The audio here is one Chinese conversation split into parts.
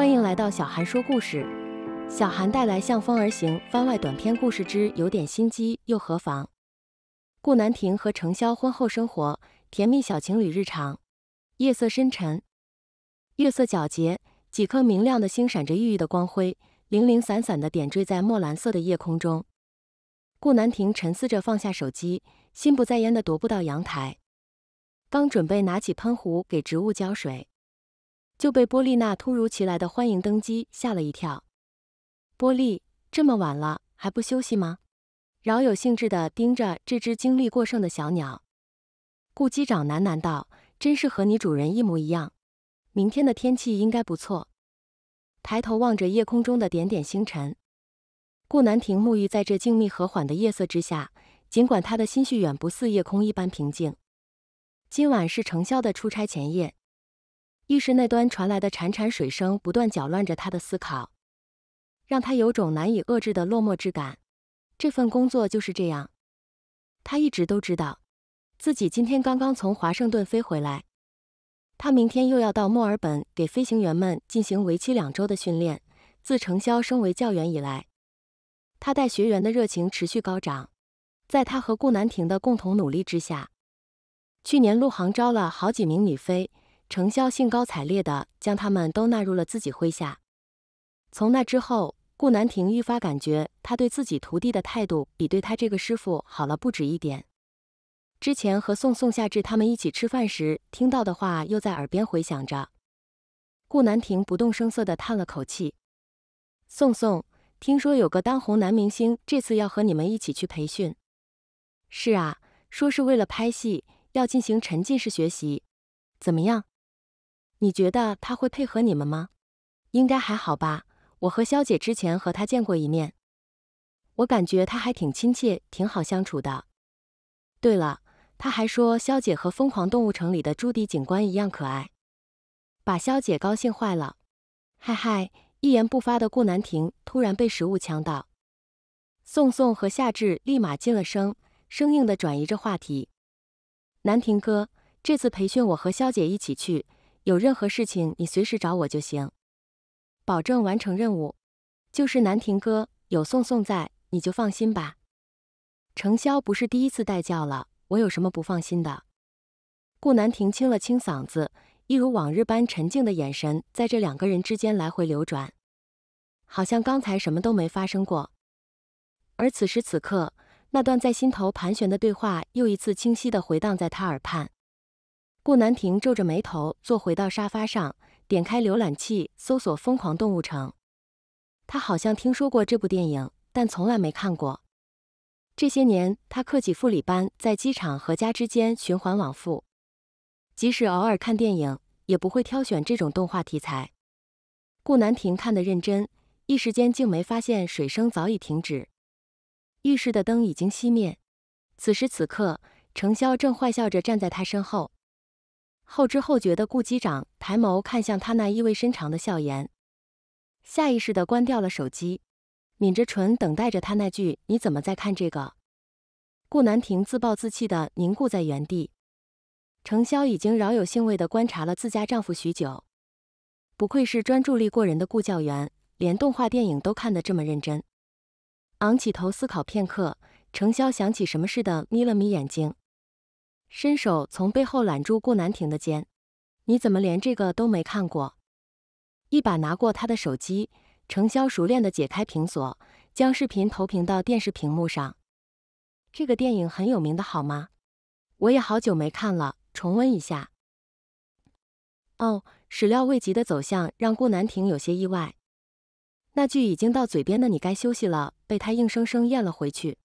欢迎来到小韩说故事，小韩带来《向风而行》番外短篇故事之有点心机又何妨。顾南亭和程潇婚后生活甜蜜小情侣日常。夜色深沉，月色皎洁，几颗明亮的星闪着熠熠的光辉，零零散散的点缀在墨蓝色的夜空中。顾南亭沉思着放下手机，心不在焉的踱步到阳台，刚准备拿起喷壶给植物浇水。就被波丽娜突如其来的欢迎登机吓了一跳。波丽，这么晚了还不休息吗？饶有兴致地盯着这只精力过剩的小鸟，顾机长喃喃道：“真是和你主人一模一样。”明天的天气应该不错。抬头望着夜空中的点点星辰，顾南亭沐浴在这静谧和缓的夜色之下，尽管他的心绪远不似夜空一般平静。今晚是程潇的出差前夜。浴室那端传来的潺潺水声不断搅乱着他的思考，让他有种难以遏制的落寞之感。这份工作就是这样，他一直都知道。自己今天刚刚从华盛顿飞回来，他明天又要到墨尔本给飞行员们进行为期两周的训练。自程潇升为教员以来，他带学员的热情持续高涨。在他和顾南亭的共同努力之下，去年陆航招了好几名女飞。程潇兴高采烈地将他们都纳入了自己麾下。从那之后，顾南亭愈发感觉他对自己徒弟的态度比对他这个师傅好了不止一点。之前和宋宋夏至他们一起吃饭时听到的话又在耳边回响着。顾南亭不动声色地叹了口气。宋宋，听说有个当红男明星这次要和你们一起去培训。是啊，说是为了拍戏要进行沉浸式学习，怎么样？你觉得他会配合你们吗？应该还好吧。我和肖姐之前和他见过一面，我感觉他还挺亲切，挺好相处的。对了，他还说肖姐和《疯狂动物城》里的朱迪警官一样可爱，把肖姐高兴坏了。嗨嗨！一言不发的顾南亭突然被食物呛到，宋宋和夏至立马噤了声，生硬地转移着话题。南亭哥，这次培训我和肖姐一起去。有任何事情，你随时找我就行，保证完成任务。就是南亭哥有宋宋在，你就放心吧。程潇不是第一次带教了，我有什么不放心的？顾南亭清了清嗓子，一如往日般沉静的眼神在这两个人之间来回流转，好像刚才什么都没发生过。而此时此刻，那段在心头盘旋的对话又一次清晰地回荡在他耳畔。顾南亭皱着眉头坐回到沙发上，点开浏览器搜索《疯狂动物城》。他好像听说过这部电影，但从来没看过。这些年，他克己复礼般在机场和家之间循环往复，即使偶尔看电影，也不会挑选这种动画题材。顾南亭看得认真，一时间竟没发现水声早已停止，浴室的灯已经熄灭。此时此刻，程潇正坏笑着站在他身后。后知后觉的顾机长抬眸看向他那意味深长的笑颜，下意识的关掉了手机，抿着唇等待着他那句“你怎么在看这个？”顾南亭自暴自弃地凝固在原地。程潇已经饶有兴味地观察了自家丈夫许久，不愧是专注力过人的顾教员，连动画电影都看得这么认真。昂起头思考片刻，程潇想起什么似的眯了眯眼睛。伸手从背后揽住顾南亭的肩，你怎么连这个都没看过？一把拿过他的手机，程潇熟练的解开屏锁，将视频投屏到电视屏幕上。这个电影很有名的好吗？我也好久没看了，重温一下。哦，始料未及的走向让顾南亭有些意外。那句已经到嘴边的“你该休息了”，被他硬生生咽了回去。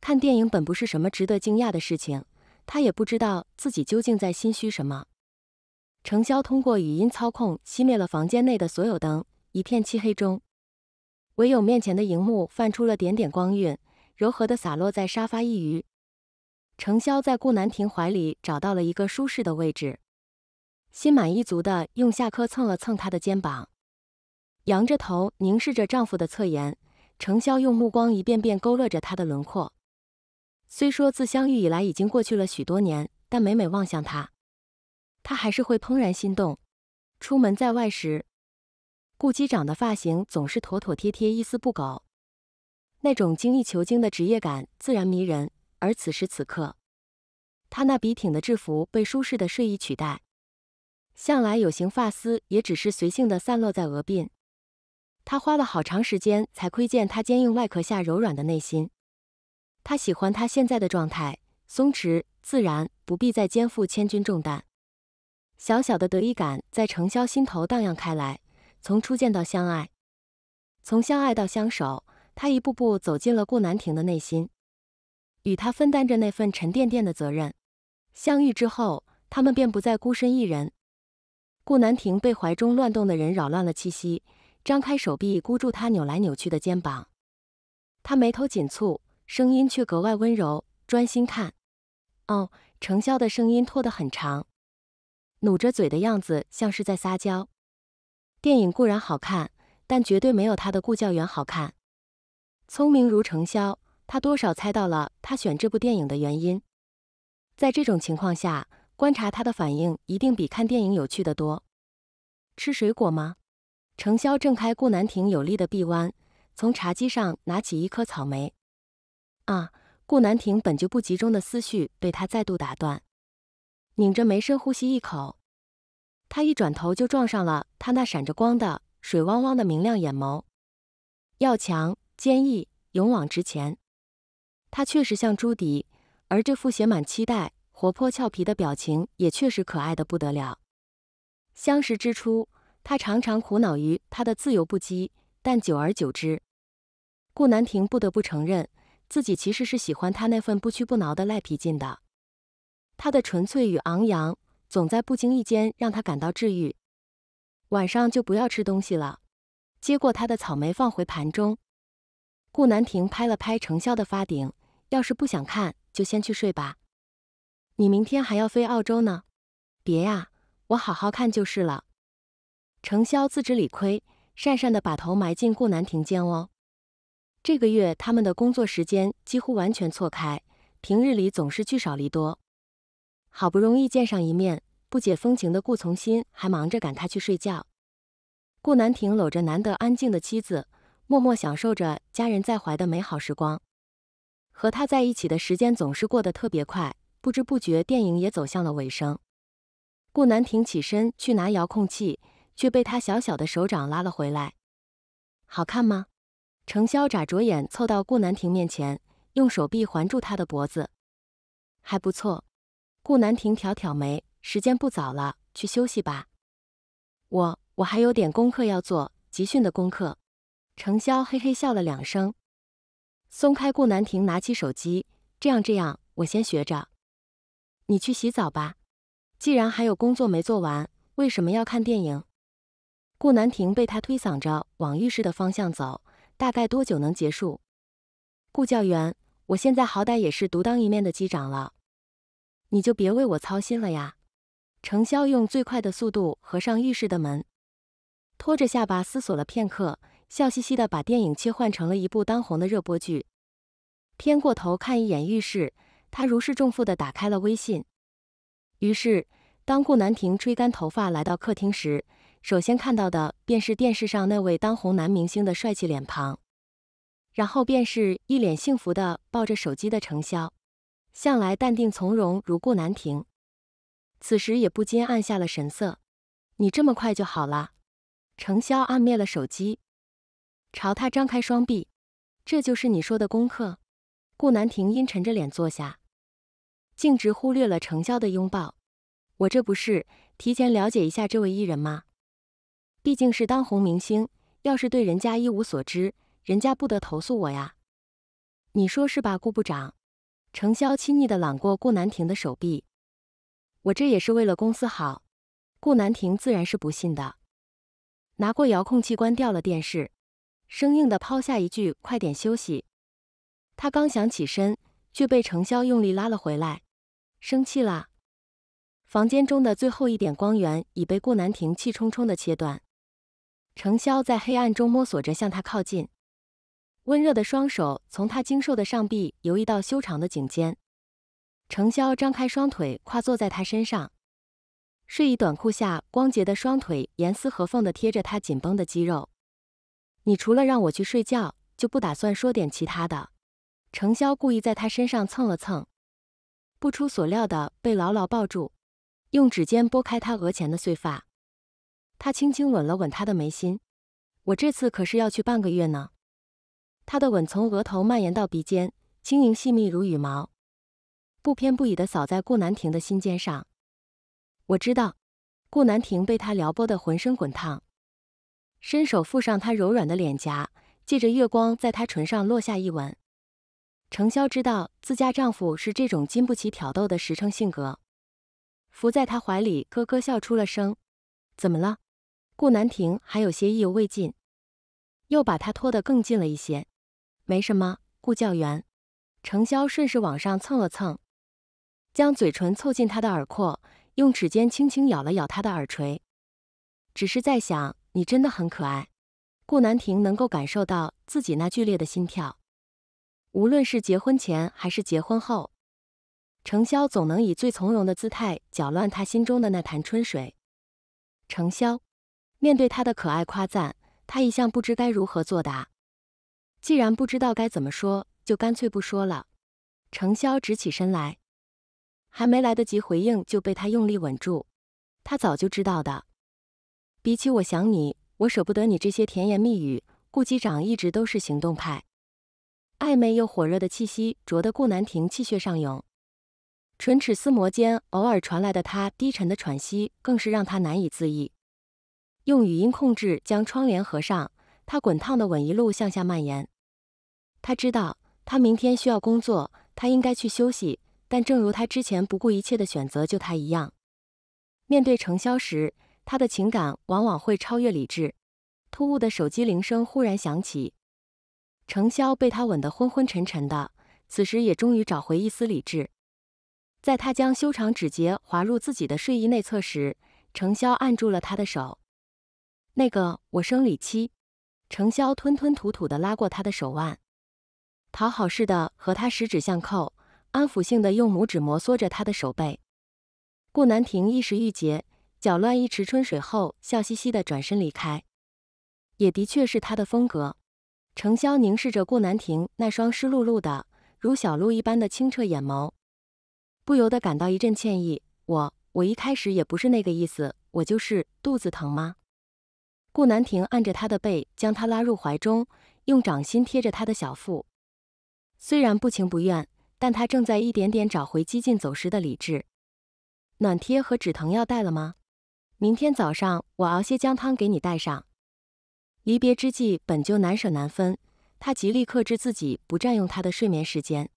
看电影本不是什么值得惊讶的事情。他也不知道自己究竟在心虚什么。程潇通过语音操控熄灭了房间内的所有灯，一片漆黑中，唯有面前的荧幕泛出了点点光晕，柔和的洒落在沙发一隅。程潇在顾南亭怀里找到了一个舒适的位置，心满意足的用下颌蹭了蹭他的肩膀，仰着头凝视着丈夫的侧颜，程潇用目光一遍遍勾勒着他的轮廓。虽说自相遇以来已经过去了许多年，但每每望向他，他还是会怦然心动。出门在外时，顾机长的发型总是妥妥帖帖、一丝不苟，那种精益求精的职业感自然迷人。而此时此刻，他那笔挺的制服被舒适的睡衣取代，向来有型发丝也只是随性的散落在额鬓。他花了好长时间才窥见他坚硬外壳下柔软的内心。他喜欢他现在的状态，松弛自然，不必再肩负千钧重担。小小的得意感在程潇心头荡漾开来。从初见到相爱，从相爱到相守，他一步步走进了顾南亭的内心，与他分担着那份沉甸甸的责任。相遇之后，他们便不再孤身一人。顾南亭被怀中乱动的人扰乱了气息，张开手臂箍住他扭来扭去的肩膀，他眉头紧蹙。声音却格外温柔，专心看。哦，程潇的声音拖得很长，努着嘴的样子像是在撒娇。电影固然好看，但绝对没有他的顾教员好看。聪明如程潇，他多少猜到了他选这部电影的原因。在这种情况下，观察他的反应一定比看电影有趣的多。吃水果吗？程潇挣开顾南亭有力的臂弯，从茶几上拿起一颗草莓。啊！顾南亭本就不集中的思绪被他再度打断，拧着眉深呼吸一口，他一转头就撞上了他那闪着光的、水汪汪的明亮眼眸。要强、坚毅、勇往直前，他确实像朱迪，而这副写满期待、活泼俏皮的表情也确实可爱的不得了。相识之初，他常常苦恼于他的自由不羁，但久而久之，顾南亭不得不承认。自己其实是喜欢他那份不屈不挠的赖皮劲的，他的纯粹与昂扬，总在不经意间让他感到治愈。晚上就不要吃东西了，接过他的草莓放回盘中。顾南亭拍了拍程潇的发顶，要是不想看，就先去睡吧。你明天还要飞澳洲呢，别呀，我好好看就是了。程潇自知理亏，讪讪的把头埋进顾南亭肩哦。这个月他们的工作时间几乎完全错开，平日里总是聚少离多，好不容易见上一面，不解风情的顾从心还忙着赶他去睡觉。顾南亭搂着难得安静的妻子，默默享受着家人在怀的美好时光。和他在一起的时间总是过得特别快，不知不觉电影也走向了尾声。顾南亭起身去拿遥控器，却被他小小的手掌拉了回来。“好看吗？”程潇眨着眼凑到顾南亭面前，用手臂环住他的脖子，还不错。顾南亭挑挑眉，时间不早了，去休息吧。我我还有点功课要做，集训的功课。程潇嘿嘿笑了两声，松开顾南亭，拿起手机。这样这样，我先学着。你去洗澡吧。既然还有工作没做完，为什么要看电影？顾南亭被他推搡着往浴室的方向走。大概多久能结束？顾教员，我现在好歹也是独当一面的机长了，你就别为我操心了呀。程潇用最快的速度合上浴室的门，拖着下巴思索了片刻，笑嘻嘻的把电影切换成了一部当红的热播剧。偏过头看一眼浴室，他如释重负的打开了微信。于是，当顾南亭吹干头发来到客厅时，首先看到的便是电视上那位当红男明星的帅气脸庞，然后便是一脸幸福的抱着手机的程潇，向来淡定从容如顾南亭，此时也不禁暗下了神色。你这么快就好了？程潇按灭了手机，朝他张开双臂。这就是你说的功课？顾南亭阴沉着脸坐下，径直忽略了程潇的拥抱。我这不是提前了解一下这位艺人吗？毕竟是当红明星，要是对人家一无所知，人家不得投诉我呀？你说是吧，顾部长？程潇亲昵的揽过顾南亭的手臂，我这也是为了公司好。顾南亭自然是不信的，拿过遥控器关掉了电视，生硬的抛下一句：“快点休息。”他刚想起身，却被程潇用力拉了回来，生气啦！房间中的最后一点光源已被顾南亭气冲冲的切断。程潇在黑暗中摸索着向他靠近，温热的双手从他精瘦的上臂游移到修长的颈间。程潇张开双腿，跨坐在他身上，睡衣短裤下光洁的双腿严丝合缝地贴着他紧绷的肌肉。你除了让我去睡觉，就不打算说点其他的？程潇故意在他身上蹭了蹭，不出所料的被牢牢抱住，用指尖拨开他额前的碎发。他轻轻吻了吻她的眉心，我这次可是要去半个月呢。他的吻从额头蔓延到鼻尖，轻盈细密如羽毛，不偏不倚地扫在顾南亭的心尖上。我知道，顾南亭被他撩拨得浑身滚烫，伸手附上他柔软的脸颊，借着月光在他唇上落下一吻。程潇知道自家丈夫是这种经不起挑逗的实诚性格，伏在他怀里咯咯笑出了声。怎么了？顾南亭还有些意犹未尽，又把他拖得更近了一些。没什么，顾教员。程潇顺势往上蹭了蹭，将嘴唇凑近他的耳廓，用指尖轻轻咬了咬他的耳垂。只是在想，你真的很可爱。顾南亭能够感受到自己那剧烈的心跳。无论是结婚前还是结婚后，程潇总能以最从容的姿态搅乱他心中的那潭春水。程潇。面对他的可爱夸赞，他一向不知该如何作答。既然不知道该怎么说，就干脆不说了。程潇直起身来，还没来得及回应，就被他用力稳住。他早就知道的。比起我想你，我舍不得你这些甜言蜜语。顾机长一直都是行动派，暧昧又火热的气息灼得顾南亭气血上涌，唇齿厮磨间偶尔传来的他低沉的喘息，更是让他难以自抑。用语音控制将窗帘合上。他滚烫的吻一路向下蔓延。他知道他明天需要工作，他应该去休息。但正如他之前不顾一切的选择救他一样，面对程潇时，他的情感往往会超越理智。突兀的手机铃声忽然响起。程潇被他吻得昏昏沉沉的，此时也终于找回一丝理智。在他将修长指节滑入自己的睡衣内侧时，程潇按住了他的手。那个，我生理期。程潇吞吞吐吐的拉过他的手腕，讨好似的和他十指相扣，安抚性的用拇指摩挲着他的手背。顾南亭一时郁结，搅乱一池春水后，笑嘻嘻的转身离开。也的确是他的风格。程潇凝视着顾南亭那双湿漉漉的如小鹿一般的清澈眼眸，不由得感到一阵歉意。我，我一开始也不是那个意思，我就是肚子疼吗？顾南亭按着他的背，将他拉入怀中，用掌心贴着他的小腹。虽然不情不愿，但他正在一点点找回激进走失的理智。暖贴和止疼药带了吗？明天早上我熬些姜汤给你带上。离别之际本就难舍难分，他极力克制自己不占用他的睡眠时间。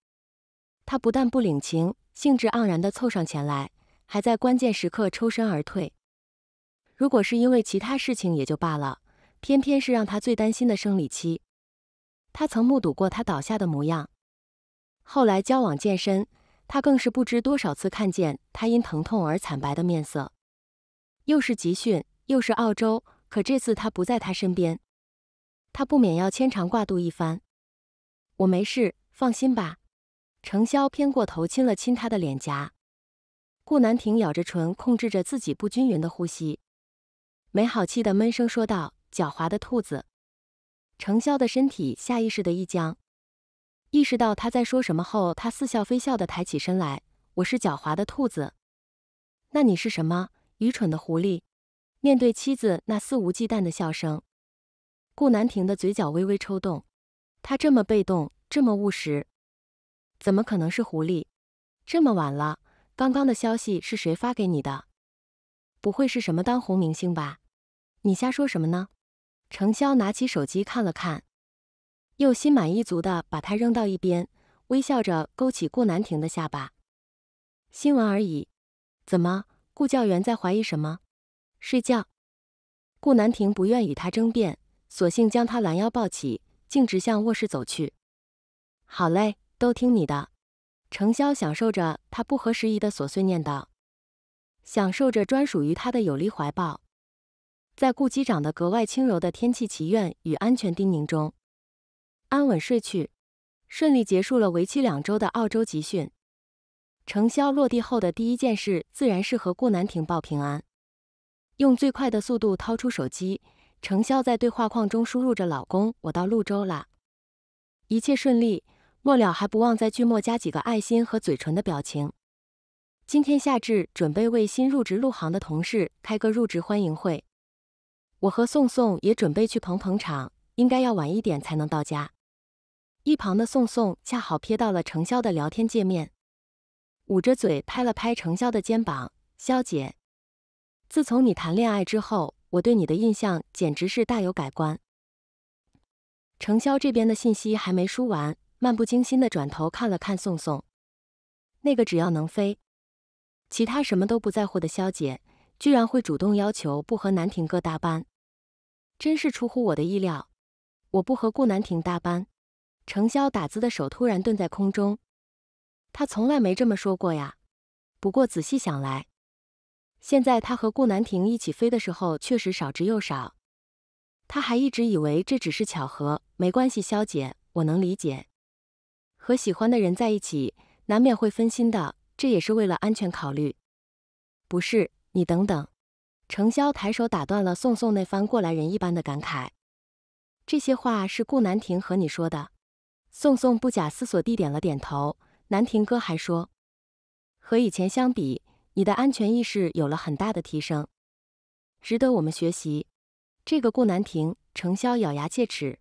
他不但不领情，兴致盎然地凑上前来，还在关键时刻抽身而退。如果是因为其他事情也就罢了，偏偏是让他最担心的生理期。他曾目睹过他倒下的模样，后来交往健身，他更是不知多少次看见他因疼痛而惨白的面色。又是集训，又是澳洲，可这次他不在他身边，他不免要牵肠挂肚一番。我没事，放心吧。程潇偏过头亲了亲他的脸颊，顾南亭咬着唇，控制着自己不均匀的呼吸。没好气的闷声说道：“狡猾的兔子。”程潇的身体下意识的一僵，意识到他在说什么后，他似笑非笑的抬起身来：“我是狡猾的兔子，那你是什么？愚蠢的狐狸。”面对妻子那肆无忌惮的笑声，顾南亭的嘴角微微抽动。他这么被动，这么务实，怎么可能是狐狸？这么晚了，刚刚的消息是谁发给你的？不会是什么当红明星吧？你瞎说什么呢？程潇拿起手机看了看，又心满意足的把它扔到一边，微笑着勾起顾南亭的下巴。新闻而已，怎么？顾教员在怀疑什么？睡觉。顾南亭不愿与他争辩，索性将他拦腰抱起，径直向卧室走去。好嘞，都听你的。程潇享受着他不合时宜的琐碎念叨，享受着专属于他的有力怀抱。在顾机长的格外轻柔的天气祈愿与安全叮咛中，安稳睡去，顺利结束了为期两周的澳洲集训。程潇落地后的第一件事，自然是和顾南亭报平安，用最快的速度掏出手机。程潇在对话框中输入着：“老公，我到鹭州啦”，一切顺利。”末了还不忘在句末加几个爱心和嘴唇的表情。今天夏至，准备为新入职陆航的同事开个入职欢迎会。我和宋宋也准备去捧捧场，应该要晚一点才能到家。一旁的宋宋恰好瞥到了程潇的聊天界面，捂着嘴拍了拍程潇的肩膀：“潇姐，自从你谈恋爱之后，我对你的印象简直是大有改观。”程潇这边的信息还没输完，漫不经心的转头看了看宋宋，那个只要能飞，其他什么都不在乎的潇姐，居然会主动要求不和南亭哥搭班。真是出乎我的意料，我不和顾南亭搭班。程潇打字的手突然顿在空中，他从来没这么说过呀。不过仔细想来，现在他和顾南亭一起飞的时候确实少之又少。他还一直以为这只是巧合，没关系，肖姐，我能理解。和喜欢的人在一起，难免会分心的，这也是为了安全考虑。不是，你等等。程潇抬手打断了宋宋那番过来人一般的感慨。这些话是顾南亭和你说的。宋宋不假思索地点了点头。南亭哥还说，和以前相比，你的安全意识有了很大的提升，值得我们学习。这个顾南亭，程潇咬牙切齿，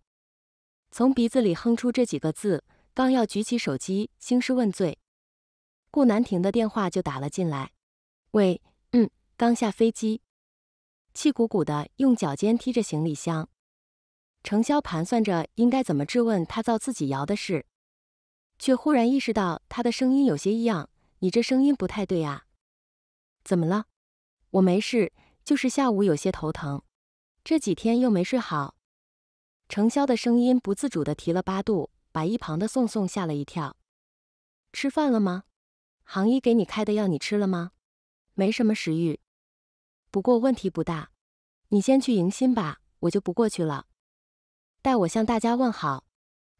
从鼻子里哼出这几个字，刚要举起手机兴师问罪，顾南亭的电话就打了进来。喂，嗯，刚下飞机。气鼓鼓的，用脚尖踢着行李箱。程潇盘算着应该怎么质问他造自己谣的事，却忽然意识到他的声音有些异样：“你这声音不太对啊，怎么了？我没事，就是下午有些头疼，这几天又没睡好。”程潇的声音不自主的提了八度，把一旁的宋宋吓了一跳。“吃饭了吗？行医给你开的药你吃了吗？没什么食欲。”不过问题不大，你先去迎新吧，我就不过去了。代我向大家问好。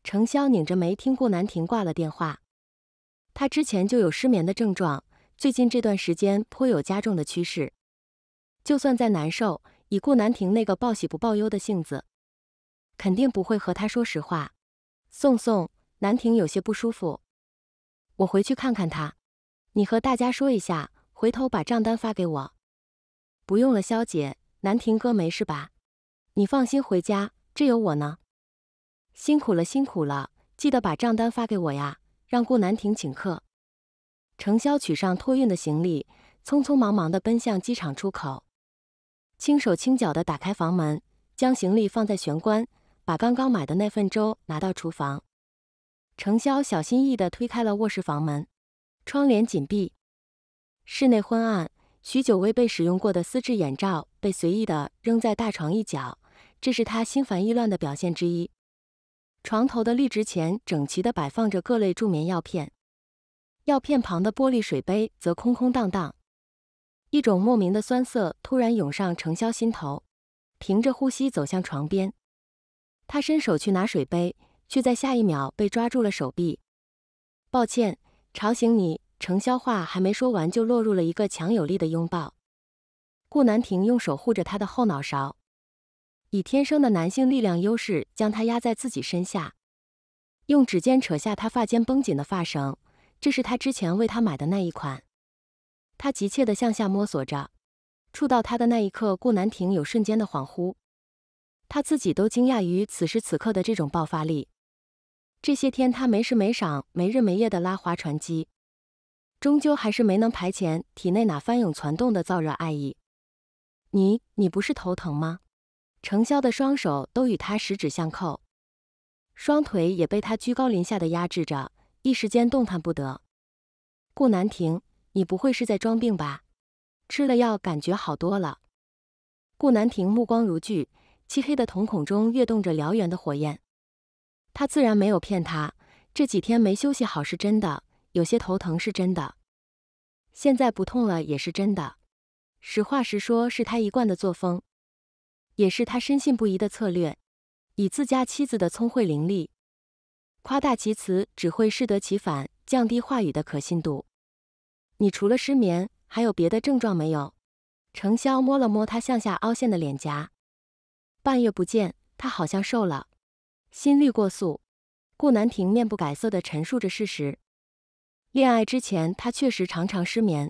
程潇拧着眉听顾南亭挂了电话，他之前就有失眠的症状，最近这段时间颇有加重的趋势。就算再难受，以顾南亭那个报喜不报忧的性子，肯定不会和他说实话。宋宋，南亭有些不舒服，我回去看看他。你和大家说一下，回头把账单发给我。不用了，肖姐，南亭哥没事吧？你放心回家，这有我呢。辛苦了，辛苦了，记得把账单发给我呀，让顾南亭请客。程潇取上托运的行李，匆匆忙忙地奔向机场出口，轻手轻脚地打开房门，将行李放在玄关，把刚刚买的那份粥拿到厨房。程潇小心翼翼地推开了卧室房门，窗帘紧闭，室内昏暗。许久未被使用过的丝质眼罩被随意地扔在大床一角，这是他心烦意乱的表现之一。床头的立直前整齐地摆放着各类助眠药片，药片旁的玻璃水杯则空空荡荡。一种莫名的酸涩突然涌上程潇心头，凭着呼吸走向床边，他伸手去拿水杯，却在下一秒被抓住了手臂。抱歉，吵醒你。程潇话还没说完，就落入了一个强有力的拥抱。顾南亭用手护着他的后脑勺，以天生的男性力量优势将他压在自己身下，用指尖扯下他发间绷紧的发绳，这是他之前为他买的那一款。他急切的向下摸索着，触到他的那一刻，顾南亭有瞬间的恍惚，他自己都惊讶于此时此刻的这种爆发力。这些天他没时没晌、没日没夜的拉划船机。终究还是没能排遣体内那翻涌攒动的燥热爱意。你，你不是头疼吗？程潇的双手都与他十指相扣，双腿也被他居高临下的压制着，一时间动弹不得。顾南亭，你不会是在装病吧？吃了药感觉好多了。顾南亭目光如炬，漆黑的瞳孔中跃动着燎原的火焰。他自然没有骗他，这几天没休息好是真的。有些头疼是真的，现在不痛了也是真的。实话实说是他一贯的作风，也是他深信不疑的策略。以自家妻子的聪慧伶俐，夸大其词只会适得其反，降低话语的可信度。你除了失眠，还有别的症状没有？程潇摸了摸他向下凹陷的脸颊，半月不见，他好像瘦了。心率过速，顾南亭面不改色地陈述着事实。恋爱之前，他确实常常失眠；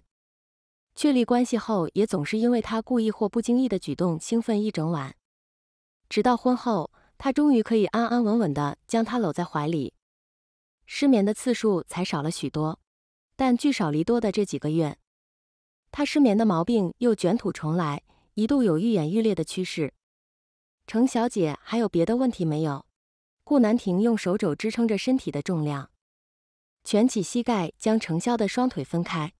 确立关系后，也总是因为他故意或不经意的举动兴奋一整晚。直到婚后，他终于可以安安稳稳地将她搂在怀里，失眠的次数才少了许多。但聚少离多的这几个月，他失眠的毛病又卷土重来，一度有愈演愈烈的趋势。程小姐还有别的问题没有？顾南亭用手肘支撑着身体的重量。蜷起膝盖，将程潇的双腿分开。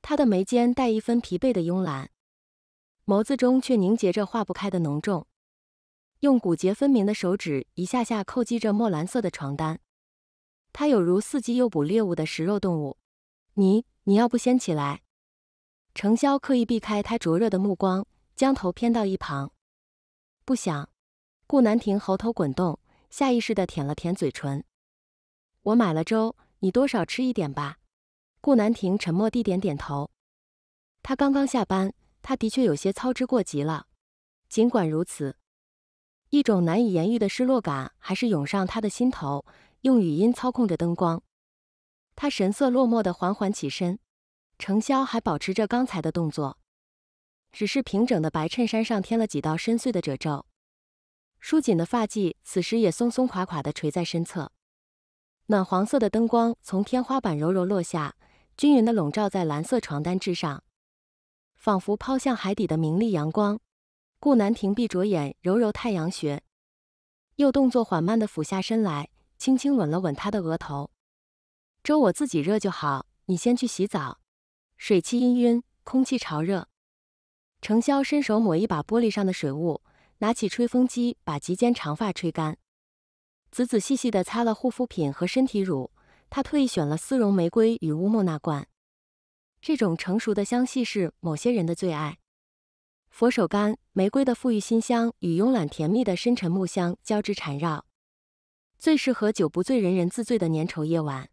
他的眉间带一分疲惫的慵懒，眸子中却凝结着化不开的浓重。用骨节分明的手指一下下叩击着墨蓝色的床单，他有如伺机诱捕猎物的食肉动物。你，你要不先起来？程潇刻意避开他灼热的目光，将头偏到一旁。不想，顾南亭喉头滚动，下意识地舔了舔嘴唇。我买了粥。你多少吃一点吧。顾南亭沉默地点点头。他刚刚下班，他的确有些操之过急了。尽管如此，一种难以言喻的失落感还是涌上他的心头。用语音操控着灯光，他神色落寞地缓缓起身。程潇还保持着刚才的动作，只是平整的白衬衫上添了几道深邃的褶皱，舒紧的发髻此时也松松垮垮地垂在身侧。暖黄色的灯光从天花板柔柔落下，均匀地笼罩在蓝色床单之上，仿佛抛向海底的明丽阳光。顾南亭闭着眼，揉揉太阳穴，又动作缓慢地俯下身来，轻轻吻了吻他的额头。粥我自己热就好，你先去洗澡。水汽氤氲，空气潮热。程潇伸手抹一把玻璃上的水雾，拿起吹风机把及肩长发吹干。仔仔细细地擦了护肤品和身体乳，他特意选了丝绒玫瑰与乌木那罐。这种成熟的香气是某些人的最爱。佛手柑、玫瑰的馥郁馨香与慵懒甜蜜的深沉木香交织缠绕，最适合酒不醉人人自醉的粘稠夜晚。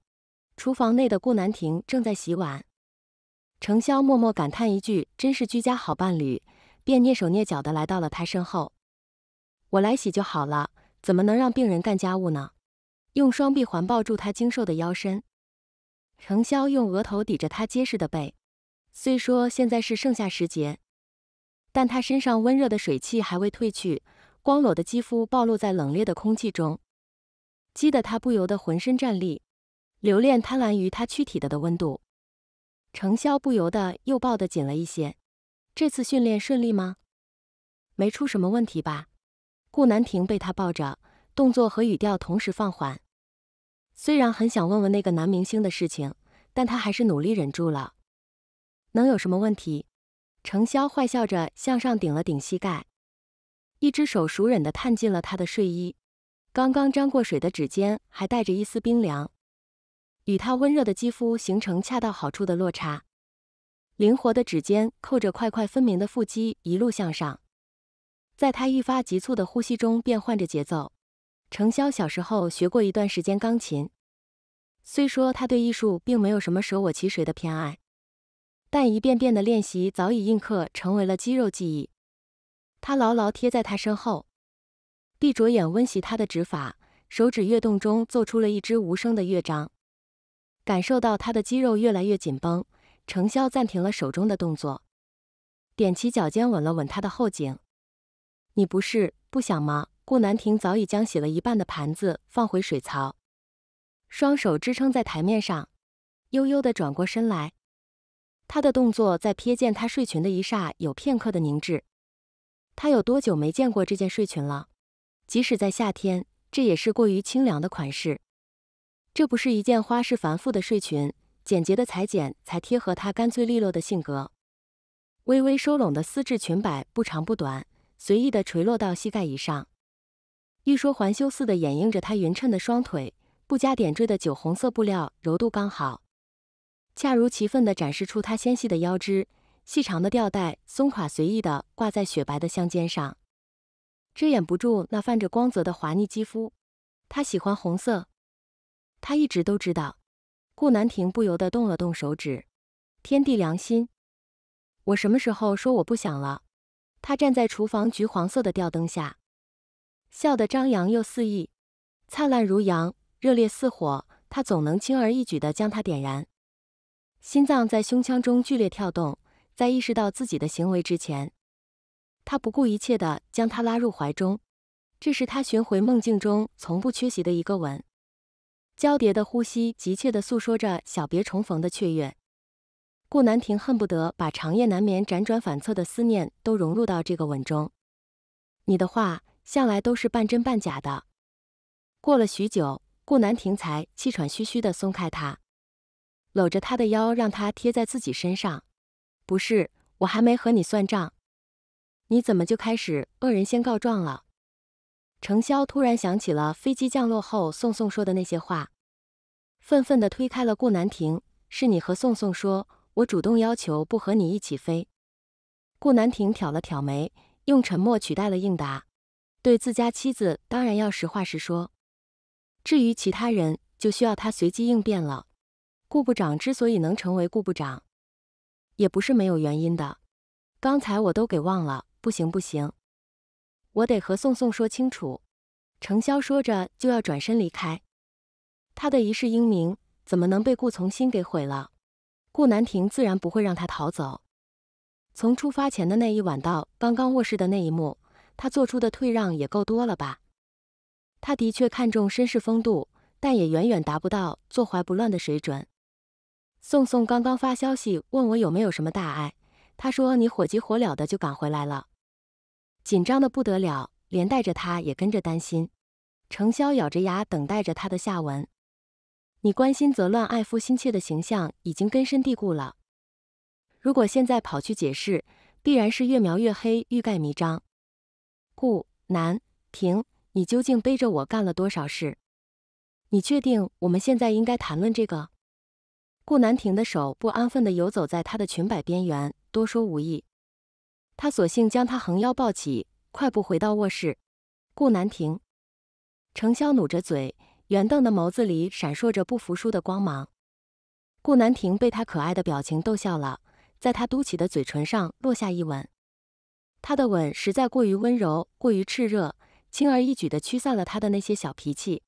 厨房内的顾南亭正在洗碗，程潇默默感叹一句：“真是居家好伴侣。”便蹑手蹑脚地来到了他身后。“我来洗就好了。”怎么能让病人干家务呢？用双臂环抱住他精瘦的腰身，程潇用额头抵着他结实的背。虽说现在是盛夏时节，但他身上温热的水汽还未褪去，光裸的肌肤暴露在冷冽的空气中，激得他不由得浑身战栗，留恋贪婪于他躯体的的温度。程潇不由得又抱得紧了一些。这次训练顺利吗？没出什么问题吧？顾南亭被他抱着，动作和语调同时放缓。虽然很想问问那个男明星的事情，但他还是努力忍住了。能有什么问题？程潇坏笑着向上顶了顶膝盖，一只手熟稔地探进了他的睡衣，刚刚沾过水的指尖还带着一丝冰凉，与他温热的肌肤形成恰到好处的落差。灵活的指尖扣着块块分明的腹肌，一路向上。在他愈发急促的呼吸中变换着节奏。程潇小时候学过一段时间钢琴，虽说他对艺术并没有什么舍我其谁的偏爱，但一遍遍的练习早已印刻成为了肌肉记忆。他牢牢贴在他身后，闭着眼温习他的指法，手指跃动中奏出了一支无声的乐章。感受到他的肌肉越来越紧绷，程潇暂停了手中的动作，踮起脚尖吻了吻他的后颈。你不是不想吗？顾南亭早已将洗了一半的盘子放回水槽，双手支撑在台面上，悠悠地转过身来。他的动作在瞥见她睡裙的一刹有片刻的凝滞。他有多久没见过这件睡裙了？即使在夏天，这也是过于清凉的款式。这不是一件花式繁复的睡裙，简洁的裁剪才贴合他干脆利落的性格。微微收拢的丝质裙摆，不长不短。随意的垂落到膝盖以上，欲说还休似的掩映着她匀称的双腿。不加点缀的酒红色布料柔度刚好，恰如其分地展示出她纤细的腰肢。细长的吊带松垮随意地挂在雪白的香肩上，遮掩不住那泛着光泽的滑腻肌肤。她喜欢红色，她一直都知道。顾南亭不由得动了动手指。天地良心，我什么时候说我不想了？他站在厨房橘黄色的吊灯下，笑得张扬又肆意，灿烂如阳，热烈似火。他总能轻而易举地将它点燃。心脏在胸腔中剧烈跳动，在意识到自己的行为之前，他不顾一切地将她拉入怀中。这是他寻回梦境中从不缺席的一个吻，交叠的呼吸急切地诉说着小别重逢的雀跃。顾南亭恨不得把长夜难眠、辗转反侧的思念都融入到这个吻中。你的话向来都是半真半假的。过了许久，顾南亭才气喘吁吁地松开他，搂着他的腰，让他贴在自己身上。不是，我还没和你算账，你怎么就开始恶人先告状了？程潇突然想起了飞机降落后宋宋说的那些话，愤愤地推开了顾南亭。是你和宋宋说。我主动要求不和你一起飞。顾南亭挑了挑眉，用沉默取代了应答。对自家妻子，当然要实话实说。至于其他人，就需要他随机应变了。顾部长之所以能成为顾部长，也不是没有原因的。刚才我都给忘了，不行不行，我得和宋宋说清楚。程潇说着就要转身离开，他的一世英名怎么能被顾从新给毁了？顾南亭自然不会让他逃走。从出发前的那一晚到刚刚卧室的那一幕，他做出的退让也够多了吧？他的确看重绅士风度，但也远远达不到坐怀不乱的水准。宋宋刚刚发消息问我有没有什么大碍，他说你火急火燎的就赶回来了，紧张的不得了，连带着他也跟着担心。程潇咬着牙等待着他的下文。你关心则乱，爱夫心切的形象已经根深蒂固了。如果现在跑去解释，必然是越描越黑，欲盖弥彰。顾南亭，你究竟背着我干了多少事？你确定我们现在应该谈论这个？顾南亭的手不安分地游走在他的裙摆边缘，多说无益。他索性将他横腰抱起，快步回到卧室。顾南亭，程潇努着嘴。圆瞪的眸子里闪烁着不服输的光芒，顾南亭被他可爱的表情逗笑了，在他嘟起的嘴唇上落下一吻。他的吻实在过于温柔，过于炽热，轻而易举地驱散了他的那些小脾气，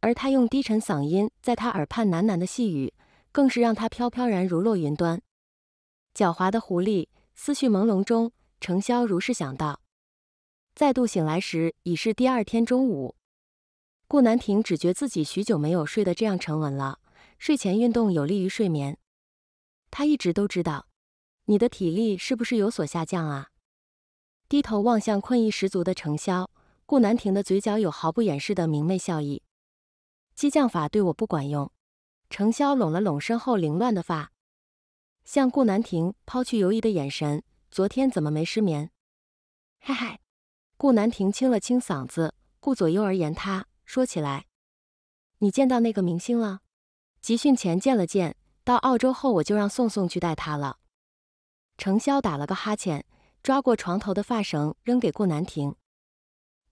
而他用低沉嗓音在他耳畔喃喃的细语，更是让他飘飘然如落云端。狡猾的狐狸思绪朦胧中，程潇如是想到。再度醒来时，已是第二天中午。顾南亭只觉自己许久没有睡得这样沉稳了。睡前运动有利于睡眠，他一直都知道。你的体力是不是有所下降啊？低头望向困意十足的程潇，顾南亭的嘴角有毫不掩饰的明媚笑意。激将法对我不管用。程潇拢了拢身后凌乱的发，向顾南亭抛去犹疑的眼神。昨天怎么没失眠？嗨嗨。顾南亭清了清嗓子，顾左右而言他。说起来，你见到那个明星了？集训前见了见，到澳洲后我就让宋宋去带他了。程潇打了个哈欠，抓过床头的发绳扔给顾南亭：“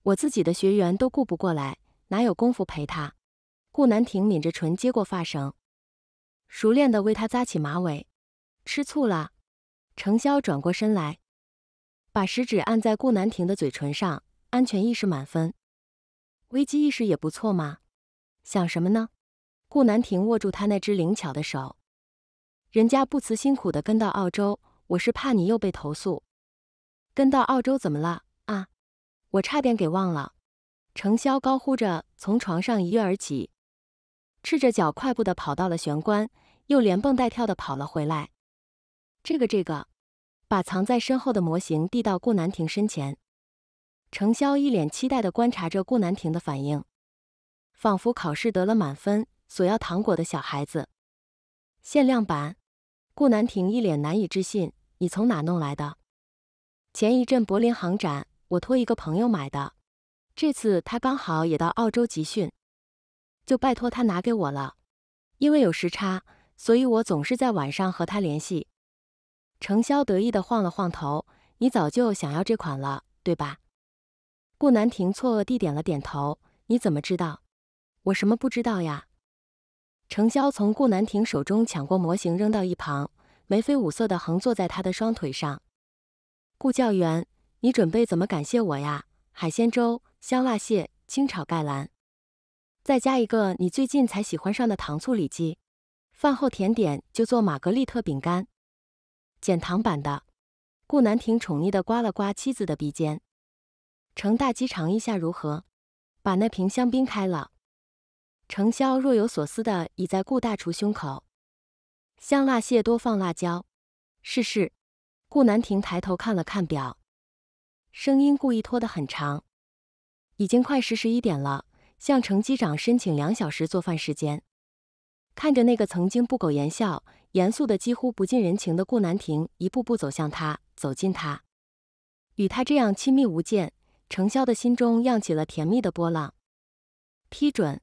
我自己的学员都顾不过来，哪有功夫陪他？”顾南亭抿着唇接过发绳，熟练的为他扎起马尾。吃醋了？程潇转过身来，把食指按在顾南亭的嘴唇上，安全意识满分。危机意识也不错嘛，想什么呢？顾南亭握住他那只灵巧的手，人家不辞辛苦的跟到澳洲，我是怕你又被投诉。跟到澳洲怎么了啊？我差点给忘了。程潇高呼着从床上一跃而起，赤着脚快步的跑到了玄关，又连蹦带跳的跑了回来。这个这个，把藏在身后的模型递到顾南亭身前。程潇一脸期待的观察着顾南亭的反应，仿佛考试得了满分，索要糖果的小孩子。限量版。顾南亭一脸难以置信：“你从哪弄来的？前一阵柏林航展，我托一个朋友买的。这次他刚好也到澳洲集训，就拜托他拿给我了。因为有时差，所以我总是在晚上和他联系。”程潇得意的晃了晃头：“你早就想要这款了，对吧？”顾南亭错愕地点了点头，你怎么知道？我什么不知道呀？程潇从顾南亭手中抢过模型，扔到一旁，眉飞舞色地横坐在他的双腿上。顾教员，你准备怎么感谢我呀？海鲜粥、香辣蟹、清炒盖兰，再加一个你最近才喜欢上的糖醋里脊。饭后甜点就做玛格丽特饼干，减糖版的。顾南亭宠溺地刮了刮妻子的鼻尖。程大机尝一下如何？把那瓶香槟开了。程潇若有所思的倚在顾大厨胸口。香辣蟹多放辣椒，试试。顾南亭抬头看了看表，声音故意拖得很长。已经快十十一点了，向程机长申请两小时做饭时间。看着那个曾经不苟言笑、严肃的几乎不近人情的顾南亭，一步步走向他，走近他，与他这样亲密无间。程潇的心中漾起了甜蜜的波浪。批准，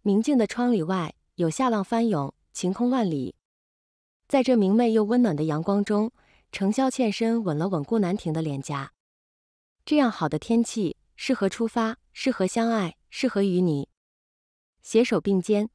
明镜的窗里外有夏浪翻涌，晴空万里。在这明媚又温暖的阳光中，程潇欠身吻了吻顾南亭的脸颊。这样好的天气，适合出发，适合相爱，适合与你携手并肩。